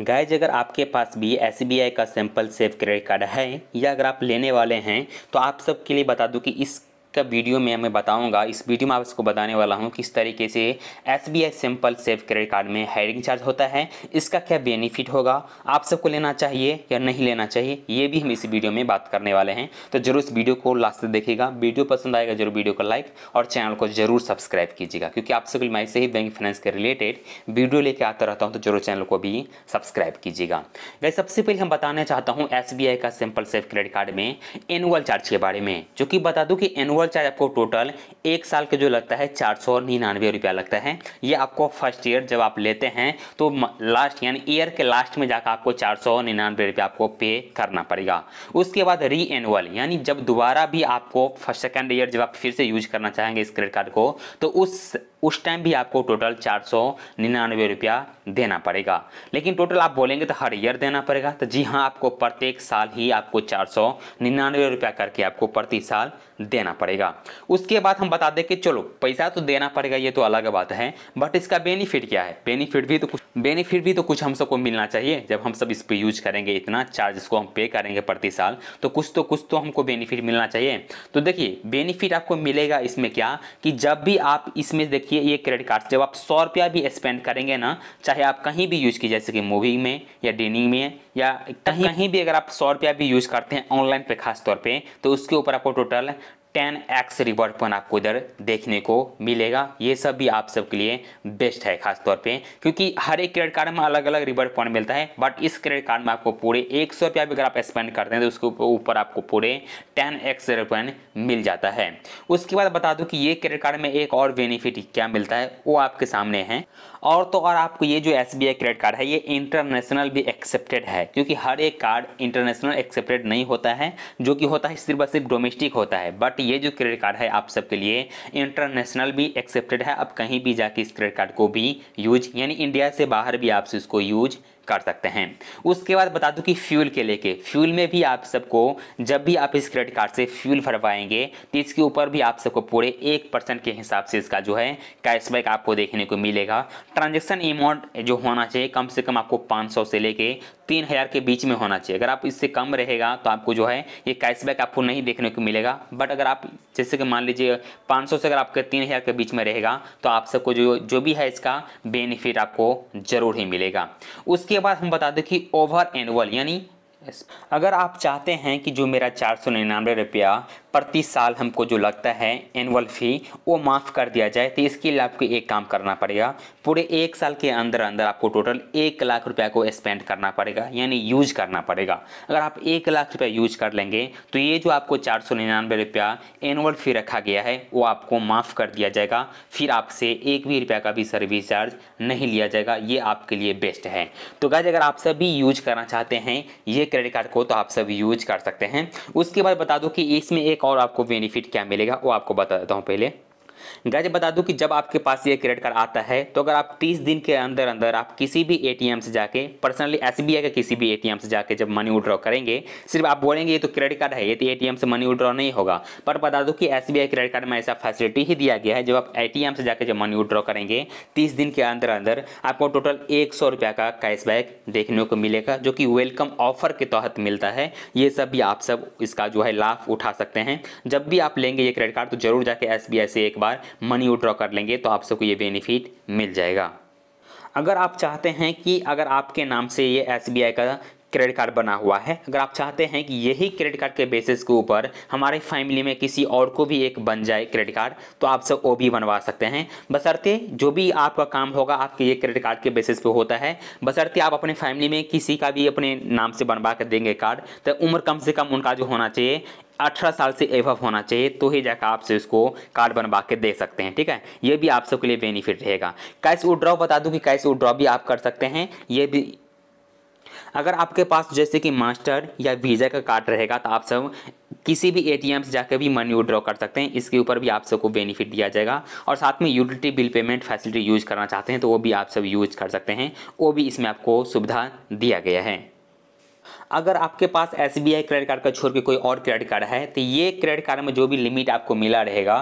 guys अगर आपके पास भी एस का सैम्पल सेव क्रेडिट कार्ड है या अगर आप लेने वाले हैं तो आप सबके लिए बता दूं कि इस का वीडियो में मैं बताऊंगा इस वीडियो में आपको बताने वाला हूं किस तरीके से S B I simple save credit card में हायरिंग चार्ज होता है इसका क्या बेनिफिट होगा आप सबको लेना चाहिए या नहीं लेना चाहिए ये भी हम इस वीडियो में बात करने वाले हैं तो जरूर इस वीडियो को लास्ट तक देखिएगा वीडियो पसंद आएगा जरूर वीडियो को लाइक और चैनल को जरूर सब्सक्राइब कीजिएगा क्योंकि आप सबके मैं ऐसे ही बैंक फाइनेंस के रिलेटेड वीडियो लेकर आता रहता हूँ तो जरूर चैनल को भी सब्सक्राइब कीजिएगा वैसे सबसे पहले हम बताना चाहता हूँ एस का सिंपल सेफ क्रेडिट कार्ड में एनुअल चार्ज के बारे में जो कि बता दूँ कि एनुअल पेट्रोल चार्ज आपको टोटल एक साल के जो लगता है चार सौ निन्यानवे रुपया लगता है ये आपको फर्स्ट ईयर जब आप लेते हैं तो लास्ट यानी ईयर के लास्ट में जाकर आपको चार सौ निन्यानवे रुपया आपको पे करना पड़ेगा उसके बाद री एनुअल यानी जब दोबारा भी आपको सेकेंड ईयर जब आप फिर से यूज करना चाहेंगे इस क्रेडिट कार्ड को तो उस उस टाइम भी आपको टोटल चार सौ निन्यानवे रुपया देना पड़ेगा लेकिन टोटल आप बोलेंगे तो हर ईयर देना पड़ेगा तो जी हाँ आपको प्रत्येक साल ही आपको चार सौ निन्यानवे रुपया करके आपको प्रति साल देना पड़ेगा उसके बाद हम बता दें कि चलो पैसा तो देना पड़ेगा ये तो अलग बात है बट इसका बेनिफिट क्या है बेनिफिट भी तो कुछ बेनिफिट भी तो कुछ हम सबको मिलना चाहिए जब हम सब इस पर यूज करेंगे इतना चार्ज इसको हम पे करेंगे प्रति साल तो कुछ तो कुछ तो हमको बेनिफिट मिलना चाहिए तो देखिए बेनिफिट आपको मिलेगा इसमें क्या कि जब भी आप इसमें देखिए देखिए ये क्रेडिट कार्ड जब आप सौ रुपया भी स्पेंड करेंगे ना चाहे आप कहीं भी यूज कीजिए जैसे कि मूवी में या डिनिंग में या कहीं कहीं भी अगर आप सौ रुपया भी यूज करते हैं ऑनलाइन पे खास तौर पे तो उसके ऊपर आपको total ten X reward point आपको इधर देखने को मिलेगा ये सब भी आप सबके लिए बेस्ट है खास तौर पे क्योंकि हर एक क्रेडिट कार्ड में अलग अलग रिवॉर्ड पॉइंट मिलता है बट इस क्रेडिट कार्ड में आपको पूरे एक सौ रुपया भी अगर आप स्पेंड करते हैं तो उसके ऊपर आपको पूरे टेन एक्स रिवॉर्ड मिल जाता है उसके बाद बता दूँ कि ये क्रेडिट कार्ड में एक और बेनिफिट क्या मिलता है वो आपके सामने है और तो और आपको ये जो एस क्रेडिट कार्ड है ये इंटरनेशनल भी एक्सेप्टेड है है क्योंकि हर एक कार्ड इंटरनेशनल एक्सेप्टेड नहीं होता है जो कि होता है सिर्फ और सिर्फ डोमेस्टिक होता है बट ये जो क्रेडिट कार्ड है आप सबके लिए इंटरनेशनल भी एक्सेप्टेड है आप कहीं भी जाके इस क्रेडिट कार्ड को भी यूज यानी इंडिया से बाहर भी आप इसको यूज कर सकते हैं उसके बाद बता दूं कि फ्यूल के लेके फ्यूल में भी आप सबको जब भी आप इस क्रेडिट कार्ड से फ्यूल भरवाएंगे तो इसके ऊपर भी आप सबको पूरे एक परसेंट के हिसाब से इसका जो है कैशबैक आपको देखने को मिलेगा ट्रांजेक्शन अमाउंट जो होना चाहिए कम से कम आपको 500 से लेके तीन हज़ार के बीच में होना चाहिए अगर आप इससे कम रहेगा तो आपको जो है ये कैशबैक आपको नहीं देखने को मिलेगा बट अगर आप जैसे कि मान लीजिए पाँच से अगर आपके तीन हज़ार के बीच में रहेगा तो आप सबको जो जो भी है इसका बेनिफिट आपको ज़रूर ही मिलेगा उसके बाद हम बता दें कि ओवर एनुअल यानी अगर आप चाहते हैं कि जो मेरा चार सौ निन्यानवे रुपया प्रति साल हमको जो लगता है एनुअल फ़ी वो माफ़ कर दिया जाए तो इसके लिए आपको एक काम करना पड़ेगा पूरे एक साल के अंदर अंदर आपको टोटल एक लाख रुपया को स्पेंड करना पड़ेगा यानी यूज करना पड़ेगा अगर आप एक लाख रुपया यूज कर लेंगे तो ये जो आपको चार सौ निन्यानवे रुपया एनुअल फ़ी रखा गया है वो आपको माफ़ कर दिया जाएगा फिर आपसे एक भी रुपया का भी सर्विस चार्ज नहीं लिया जाएगा ये आपके लिए बेस्ट है तो गाय अगर आप सभी यूज करना चाहते हैं ये क्रेडिट कार्ड को तो आप सभी यूज कर सकते हैं उसके बाद बता दो कि इसमें एक एक और आपको बेनिफिट क्या मिलेगा वो आपको बता देता हूँ पहले गज बता दूं कि जब आपके पास ये क्रेडिट कार्ड आता है तो अगर आप 30 दिन के अंदर अंदर आप किसी भी एटीएम से जाके पर्सनली एसबीआई के किसी भी एटीएम से जाके जब मनी विड्रॉ करेंगे सिर्फ आप बोलेंगे ये तो क्रेडिट कार्ड है ये तो एटीएम से मनी विड्रॉ नहीं होगा पर बता दूं कि एस क्रेडिट कार्ड में ऐसा फैसिलिटी ही दिया गया है जब आप ए से जाकर जब मनी विड्रॉ करेंगे तीस दिन के अंदर अंदर आपको टोटल एक का कैशबैक देखने को मिलेगा जो कि वेलकम ऑफर के तहत मिलता है ये सब भी आप सब इसका जो है लाभ उठा सकते हैं जब भी आप लेंगे ये क्रेडिट कार्ड तो जरूर जाके एस से एक बार मनी विड्रॉ कर लेंगे तो आप सबको ये बेनिफिट मिल जाएगा अगर आप चाहते हैं कि अगर आपके नाम से ये एस का क्रेडिट कार्ड बना हुआ है अगर आप चाहते हैं कि यही क्रेडिट कार्ड के बेसिस के ऊपर हमारे फैमिली में किसी और को भी एक बन जाए क्रेडिट कार्ड तो आप सब वो भी बनवा सकते हैं बसरते जो भी आपका काम होगा आपके ये क्रेडिट कार्ड के बेसिस पे होता है बसरते आप अपने फैमिली में किसी का भी अपने नाम से बनवा कर देंगे कार्ड तो उम्र कम से कम उनका जो होना चाहिए अठारह साल से एवव होना चाहिए तो ही जाकर आपसे उसको कार्ड बनवा के दे सकते हैं ठीक है ये भी आप सबके लिए बेनिफिट रहेगा कैश वो बता दूं कि कैश वो भी आप कर सकते हैं ये भी अगर आपके पास जैसे कि मास्टर या वीज़ा का कार्ड रहेगा तो आप सब किसी भी एटीएम से जाकर भी मनी विड्रॉ कर सकते हैं इसके ऊपर भी आप सबको बेनिफिट दिया जाएगा और साथ में utility bill payment facility use करना चाहते हैं तो वो भी आप सब यूज कर सकते हैं वो भी इसमें आपको सुविधा दिया गया है अगर आपके पास एस क्रेडिट कार्ड का छोड़ के कोई और क्रेडिट कार्ड है तो ये क्रेडिट कार्ड में जो भी लिमिट आपको मिला रहेगा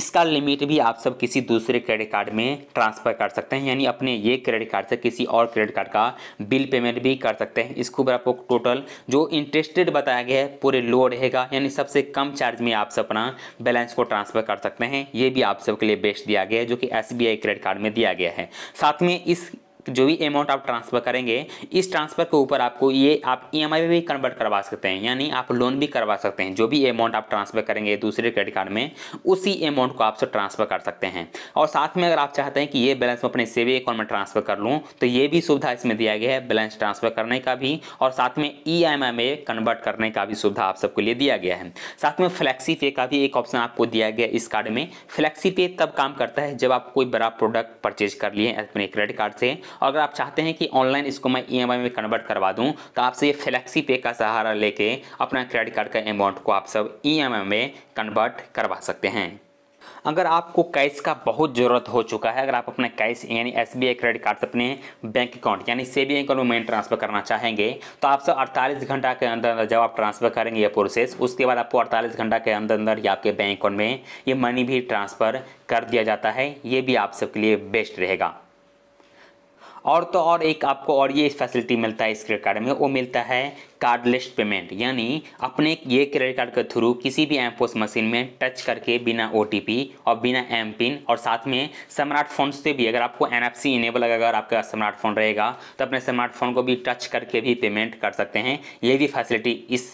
इसका लिमिट भी आप सब किसी दूसरे क्रेडिट कार्ड में ट्रांसफ़र कर सकते हैं यानी अपने ये क्रेडिट कार्ड से किसी और क्रेडिट कार्ड का बिल पेमेंट भी कर सकते हैं इसके ऊपर आपको टोटल जो इंटरेस्ट बताया गया है पूरे लो रहेगा यानी सबसे कम चार्ज में आप सब अपना बैलेंस को ट्रांसफ़र कर सकते हैं ये भी आप सबके लिए बेस्ट दिया गया है जो कि एस क्रेडिट कार्ड में दिया गया है साथ में इस जो भी अमाउंट आप ट्रांसफ़र करेंगे इस ट्रांसफ़र के ऊपर आपको ये आप ई e में भी कन्वर्ट करवा सकते हैं यानी आप लोन भी करवा सकते हैं जो भी अमाउंट आप ट्रांसफ़र करेंगे दूसरे क्रेडिट कार्ड में उसी अमाउंट को आपसे ट्रांसफ़र कर सकते हैं और साथ में अगर आप चाहते हैं कि ये बैलेंस मैं अपने सेविंग अकाउंट में ट्रांसफ़र कर लूँ तो ये भी सुविधा इसमें दिया गया है बैलेंस ट्रांसफ़र करने का भी और साथ में ई e में कन्वर्ट करने का भी सुविधा आप सबके लिए दिया गया है साथ में फ्लैक्सी पे का भी एक ऑप्शन आपको दिया गया इस कार्ड में फ्लैक्सी पे तब काम करता है जब आप कोई बड़ा प्रोडक्ट परचेज कर लिए अपने क्रेडिट कार्ड से और अगर आप चाहते हैं कि ऑनलाइन इसको मैं ई e में कन्वर्ट करवा दूँ तो आपसे ये फ्लेक्सी पे का सहारा लेके अपना क्रेडिट कार्ड का अमाउंट को आप सब ई e में कन्वर्ट करवा सकते हैं अगर आपको कैश का बहुत ज़रूरत हो चुका है अगर आप अपना कैश यानी एस क्रेडिट कार्ड से अपने बैंक अकाउंट यानी सेविंग अकाउंट में मनी ट्रांसफ़र करना चाहेंगे तो आप सब 48 घंटा के अंदर जब आप ट्रांसफ़र करेंगे ये प्रोसेस उसके बाद आपको 48 घंटा के अंदर अंदर या आपके बैंक अकाउंट में ये मनी भी ट्रांसफ़र कर दिया जाता है ये भी आप सबके लिए बेस्ट रहेगा और तो और एक आपको और ये फैसिलिटी मिलता है इस क्रेडिट कार्ड में वो मिलता है कार्डलेस पेमेंट यानी अपने ये क्रेडिट कार्ड के थ्रू किसी भी एमपोस मशीन में टच करके बिना ओ और बिना एम पिन और साथ में स्मार्टफोन से भी अगर आपको एन एफ इनेबल अगर आपका स्मार्टफोन रहेगा तो अपने स्मार्टफोन को भी टच करके भी पेमेंट कर सकते हैं ये भी फैसिलिटी इस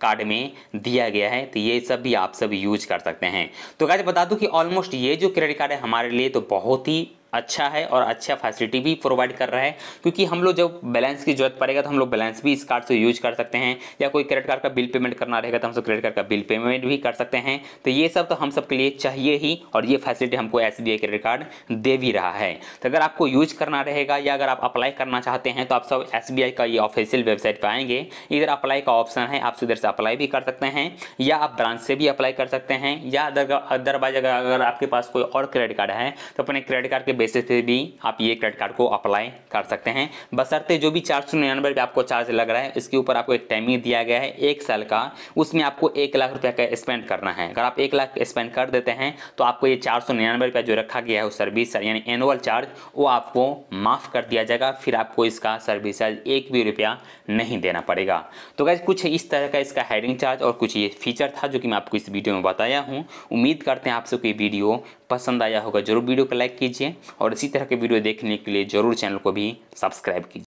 कार्ड में दिया गया है तो ये सब भी आप सब यूज कर सकते हैं तो गाइज बता दूं कि ऑलमोस्ट ये जो क्रेडिट कार्ड है हमारे लिए तो बहुत ही अच्छा है और अच्छा फैसिलिटी भी प्रोवाइड कर रहा है क्योंकि हम लोग जब बैलेंस की जरूरत पड़ेगा तो हम लोग बैलेंस भी इस कार्ड से यूज कर सकते हैं या कोई क्रेडिट कार्ड का बिल पेमेंट करना रहेगा तो हम सब क्रेडिट कार्ड का बिल पेमेंट भी कर सकते हैं तो ये सब तो हम सब के लिए चाहिए ही और ये फैसिलिटी हमको एस क्रेडिट कार्ड दे भी रहा है तो अगर आपको यूज करना रहेगा या अगर आप अप्लाई करना चाहते हैं तो आप सब एस का ये ऑफिशियल वेबसाइट पर आएंगे इधर अप्लाई का ऑप्शन है आप इधर से अप्लाई भी कर सकते हैं या आप ब्रांच से भी अप्लाई कर सकते हैं या अदरवाइज अगर आपके पास कोई और क्रेडिट कार्ड है तो अपने क्रेडिट कार्ड के बेसिस पे भी आप ये क्रेडिट कार्ड को अप्लाई कर सकते हैं बसरते जो भी चार सौ निन्यानवे रुपये आपको चार्ज लग रहा है इसके ऊपर आपको एक टाइमिंग दिया गया है एक साल का उसमें आपको एक लाख रुपये का स्पेंड करना है अगर आप एक लाख स्पेंड कर देते हैं तो आपको ये चार सौ निन्यानवे रुपये जो रखा गया है उस सर्विस यानी एनुअल चार्ज वो आपको माफ़ कर दिया जाएगा फिर आपको इसका सर्विस चार्ज एक भी रुपया नहीं देना पड़ेगा तो गैस कुछ इस तरह का इसका हैडिंग चार्ज और कुछ ये फीचर था जो कि मैं आपको इस वीडियो में बताया हूँ उम्मीद करते हैं आपसे कोई वीडियो पसंद आया होगा जरूर वीडियो को लाइक कीजिए और इसी तरह के वीडियो देखने के लिए ज़रूर चैनल को भी सब्सक्राइब कीजिए